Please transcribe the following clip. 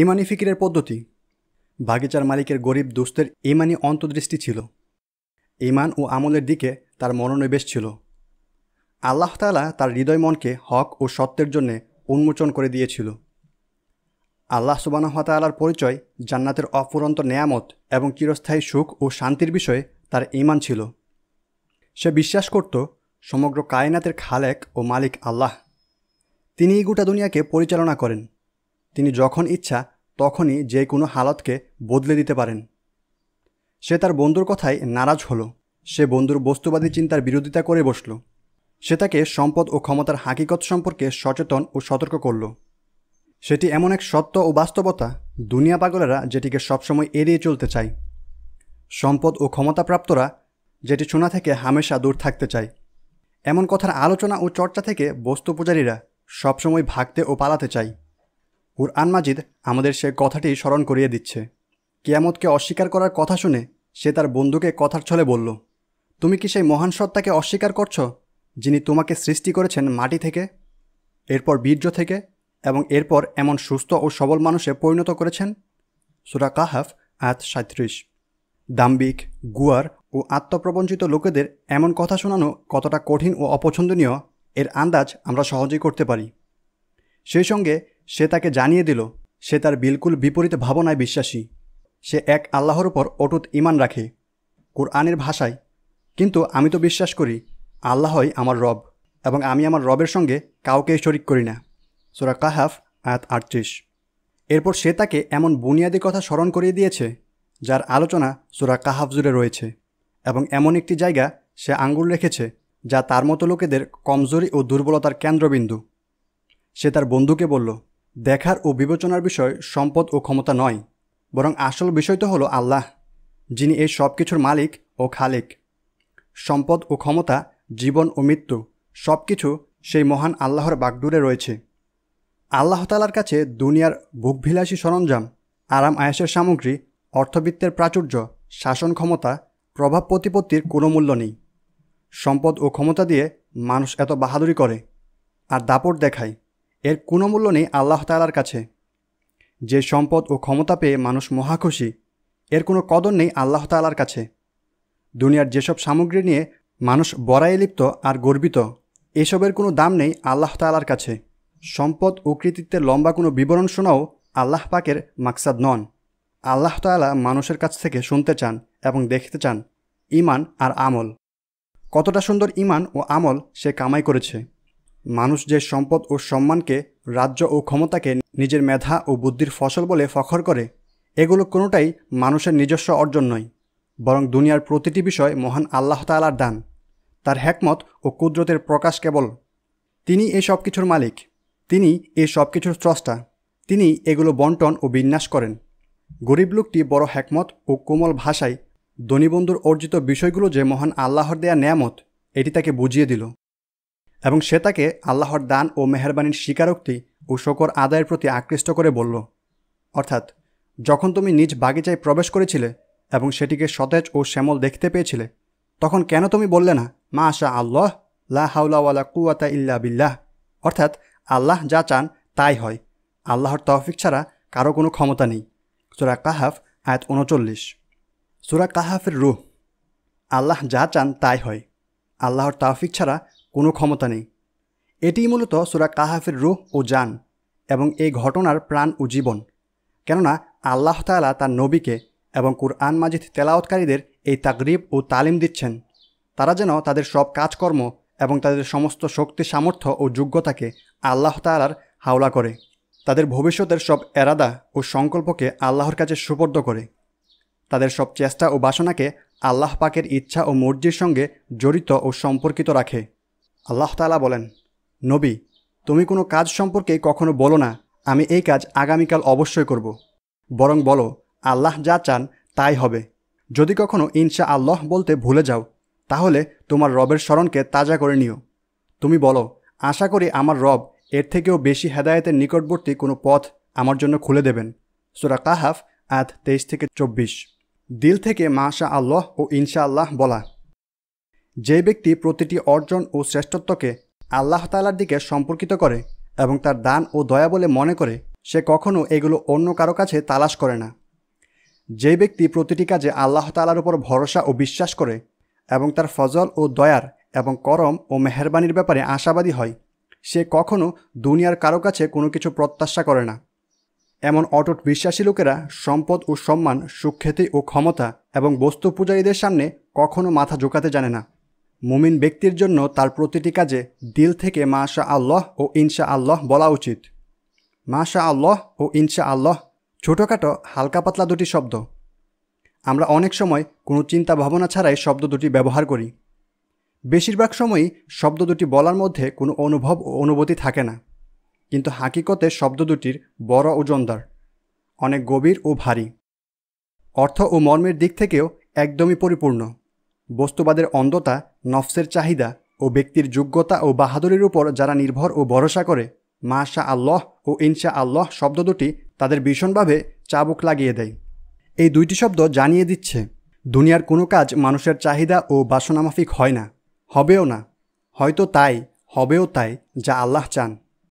ইমানি ফিকিরের পদ্ধতি বাগিচার মালিকের গরিব দুস্তের ইমানি অন্তর্দৃষ্টি ছিল ইমান ও আমলের দিকে তার মনোনিবেশ ছিল আল্লাহ তালা তার হৃদয় মনকে হক ও সত্যের জন্যে উন্মোচন করে দিয়েছিল আল্লাহ সুবানহতালার পরিচয় জান্নাতের অফুরন্ত নেয়ামত এবং চিরস্থায়ী সুখ ও শান্তির বিষয়ে তার ইমান ছিল সে বিশ্বাস করত সমগ্র কায়নাতের খালেক ও মালিক আল্লাহ তিনিই গোটা দুনিয়াকে পরিচালনা করেন তিনি যখন ইচ্ছা তখনই যে কোনো হালতকে বদলে দিতে পারেন সে তার বন্ধুর কথায় নারাজ হলো সে বন্ধুর বস্তুবাদী চিন্তার বিরোধিতা করে বসল সে তাকে সম্পদ ও ক্ষমতার হাকিকত সম্পর্কে সচেতন ও সতর্ক করল সেটি এমন এক সত্য ও বাস্তবতা দুনিয়া পাগলেরা যেটিকে সবসময় এড়িয়ে চলতে চায় সম্পদ ও ক্ষমতাপ্রাপ্তরা যেটি শোনা থেকে হামেশা দূর থাকতে চায় এমন কথার আলোচনা ও চর্চা থেকে বস্তু পূজারীরা সবসময় ভাগতে ও পালাতে চায় কুরআন মাজিদ আমাদের সে কথাটি স্মরণ করিয়ে দিচ্ছে কিয়ামতকে অস্বীকার করার কথা শুনে সে তার বন্ধুকে কথার ছলে বলল তুমি কি সেই মহান সত্তাকে অস্বীকার করছো যিনি তোমাকে সৃষ্টি করেছেন মাটি থেকে এরপর বীর্য থেকে এবং এরপর এমন সুস্থ ও সবল মানুষে পরিণত করেছেন সুরা কাহাফ আত সাঁত্রিশ দাম্বিক গুয়ার ও আত্মপ্রবঞ্চিত লোকেদের এমন কথা শোনানো কতটা কঠিন ও অপছন্দনীয় এর আন্দাজ আমরা সহজেই করতে পারি সেই সঙ্গে সে তাকে জানিয়ে দিল সে তার বিলকুল বিপরীত ভাবনায় বিশ্বাসী সে এক আল্লাহর ওপর অটুট ইমান রাখে কোরআনের ভাষায় কিন্তু আমি তো বিশ্বাস করি আল্লাহই আমার রব এবং আমি আমার রবের সঙ্গে কাউকে শরিক করি না সোরা কাহাফ আয়াত আটত্রিশ এরপর সে তাকে এমন বুনিয়াদি কথা স্মরণ করিয়ে দিয়েছে যার আলোচনা সোরা কাহাফ জুড়ে রয়েছে এবং এমন একটি জায়গা সে আঙ্গুল রেখেছে যা তার মতো লোকেদের কমজোরি ও দুর্বলতার কেন্দ্রবিন্দু সে তার বন্ধুকে বলল দেখার ও বিবেচনার বিষয় সম্পদ ও ক্ষমতা নয় বরং আসল বিষয় তো হলো আল্লাহ যিনি এই সব কিছুর মালিক ও খালিক সম্পদ ও ক্ষমতা জীবন ও মৃত্যু সব কিছু সেই মহান আল্লাহর বাগডুরে রয়েছে আল্লাহ তালার কাছে দুনিয়ার ভোগভিলাসী সরঞ্জাম আরাম আয়েসের সামগ্রী অর্থবিত্তের প্রাচুর্য শাসন ক্ষমতা প্রভাব প্রতিপত্তির কোনো মূল্য নেই সম্পদ ও ক্ষমতা দিয়ে মানুষ এত বাহাদুরি করে আর দাপট দেখায় এর কোনো মূল্য নেই আল্লাহ তালার কাছে যে সম্পদ ও ক্ষমতা পেয়ে মানুষ মহাখুশি এর কোনো কদর নেই আল্লাহ তালার কাছে দুনিয়ার যেসব সামগ্রী নিয়ে মানুষ বড়াই লিপ্ত আর গর্বিত এসবের কোনো দাম নেই আল্লাহ তালার কাছে সম্পদ ও কৃতিত্বের লম্বা কোনো বিবরণ শোনাও আল্লাহ পাকের মাকসাদ নন আল্লাহ তালা মানুষের কাছ থেকে শুনতে চান এবং দেখতে চান ইমান আর আমল কতটা সুন্দর ইমান ও আমল সে কামাই করেছে মানুষ যে সম্পদ ও সম্মানকে রাজ্য ও ক্ষমতাকে নিজের মেধা ও বুদ্ধির ফসল বলে ফখর করে এগুলো কোনোটাই মানুষের নিজস্ব অর্জন নয় বরং দুনিয়ার প্রতিটি বিষয় মহান আল্লাহ তালার দান তার হ্যাকমত ও কুদরতের প্রকাশ কেবল তিনি এই সব কিছুর মালিক তিনি এই সব কিছুর স্রষ্টা তিনি এগুলো বন্টন ও বিন্যাস করেন গরিব লোকটি বড় হ্যাকমত ও কোমল ভাষায় ধনীবন্ধুর অর্জিত বিষয়গুলো যে মহান আল্লাহর দেয়া নেয়ামত এটি তাকে বুঝিয়ে দিল এবং সে তাকে আল্লাহর দান ও মেহরবানির স্বীকারোক্তি ও শকর আদায়ের প্রতি আকৃষ্ট করে বলল অর্থাৎ যখন তুমি নিজ বাগিচায় প্রবেশ করেছিলে এবং সেটিকে সতেজ ও শ্যামল দেখতে পেয়েছিলে তখন কেন তুমি বললে না মা আশা আল্লাহ লা হাউলাওয়ালা কুয়াতা ইল্লা বিল্লাহ অর্থাৎ আল্লাহ যা চান তাই হয় আল্লাহর তহফিক ছাড়া কারো কোনো ক্ষমতা নেই সুরা কাহাফ আয়াত উনচল্লিশ সুরা কাহাফের রুহ আল্লাহ যা চান তাই হয় আল্লাহর তাহফিক ছাড়া কোনো ক্ষমতা নেই এটি মূলত সুরা কাহাফের রুহ ও যান এবং এই ঘটনার প্রাণ ও জীবন কেননা আল্লাহ তালা তার নবীকে এবং কুরআন মাজিদ তেলাওতকারীদের এই তাগরিব ও তালিম দিচ্ছেন তারা যেন তাদের সব কাজকর্ম এবং তাদের সমস্ত শক্তি সামর্থ্য ও যোগ্যতাকে আল্লাহ তালার হাওলা করে তাদের ভবিষ্যতের সব এরাদা ও সংকল্পকে আল্লাহর কাছে সুপর্দ করে তাদের সব চেষ্টা ও বাসনাকে আল্লাহ পাকের ইচ্ছা ও মর্জির সঙ্গে জড়িত ও সম্পর্কিত রাখে আল্লাহ তালা বলেন নবী তুমি কোনো কাজ সম্পর্কে কখনো বলো না আমি এই কাজ আগামীকাল অবশ্যই করব। বরং বলো আল্লাহ যা চান তাই হবে যদি কখনো ইনশা আল্লাহ বলতে ভুলে যাও তাহলে তোমার রবের স্মরণকে তাজা করে নিও তুমি বলো আশা করি আমার রব এর থেকেও বেশি হেদায়েতের নিকটবর্তী কোনো পথ আমার জন্য খুলে দেবেন সুরা কাহাফ আধ তেইশ থেকে চব্বিশ দিল থেকে মাশা আল্লাহ ও ইনশা আল্লাহ বলা যে ব্যক্তি প্রতিটি অর্জন ও শ্রেষ্ঠত্বকে আল্লাহ তালার দিকে সম্পর্কিত করে এবং তার দান ও দয়া বলে মনে করে সে কখনও এগুলো অন্য কারো কাছে তালাশ করে না যে ব্যক্তি প্রতিটি কাজে আল্লাহ তালার উপর ভরসা ও বিশ্বাস করে এবং তার ফজল ও দয়ার এবং করম ও মেহরবানির ব্যাপারে আশাবাদী হয় সে কখনও দুনিয়ার কারো কাছে কোনো কিছু প্রত্যাশা করে না এমন অটুট বিশ্বাসী লোকেরা সম্পদ ও সম্মান সুখ্যাতি ও ক্ষমতা এবং বস্তু পূজারীদের সামনে কখনো মাথা ঝোকাতে জানে না মুমিন ব্যক্তির জন্য তার প্রতিটি কাজে দিল থেকে মাশা আল্লাহ ও ইনশা আল্লাহ বলা উচিত মাশা আল্লাহ ও ইনশা আল্লাহ ছোটোখাটো হালকা পাতলা দুটি শব্দ আমরা অনেক সময় কোনো চিন্তা ভাবনা ছাড়াই শব্দ দুটি ব্যবহার করি বেশিরভাগ সময়ই শব্দ দুটি বলার মধ্যে কোনো অনুভব ও অনুভূতি থাকে না কিন্তু হাকিকতে শব্দ দুটির বড় ওজনদার অনেক গভীর ও ভারী অর্থ ও মর্মের দিক থেকেও একদমই পরিপূর্ণ বস্তুবাদের অন্ধতা নফসের চাহিদা ও ব্যক্তির যোগ্যতা ও বাহাদুরির উপর যারা নির্ভর ও ভরসা করে মা শাহ আল্লাহ ও ইনশা আল্লাহ শব্দ দুটি তাদের ভীষণভাবে চাবুক লাগিয়ে দেয় এই দুইটি শব্দ জানিয়ে দিচ্ছে দুনিয়ার কোনো কাজ মানুষের চাহিদা ও বাসনামাফিক হয় না হবেও না হয়তো তাই হবেও তাই যা আল্লাহ চান